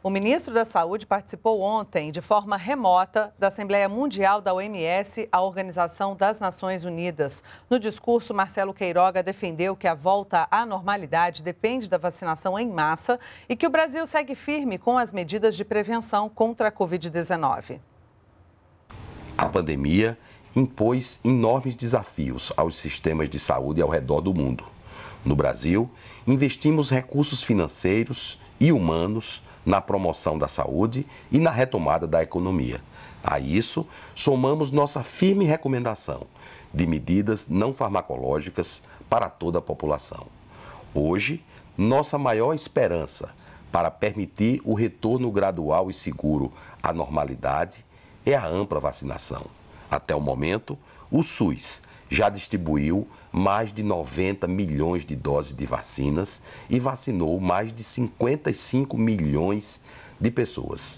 O ministro da Saúde participou ontem, de forma remota, da Assembleia Mundial da OMS, a Organização das Nações Unidas. No discurso, Marcelo Queiroga defendeu que a volta à normalidade depende da vacinação em massa e que o Brasil segue firme com as medidas de prevenção contra a Covid-19. A pandemia impôs enormes desafios aos sistemas de saúde ao redor do mundo. No Brasil, investimos recursos financeiros e humanos na promoção da saúde e na retomada da economia. A isso, somamos nossa firme recomendação de medidas não farmacológicas para toda a população. Hoje, nossa maior esperança para permitir o retorno gradual e seguro à normalidade é a ampla vacinação. Até o momento, o SUS já distribuiu mais de 90 milhões de doses de vacinas e vacinou mais de 55 milhões de pessoas.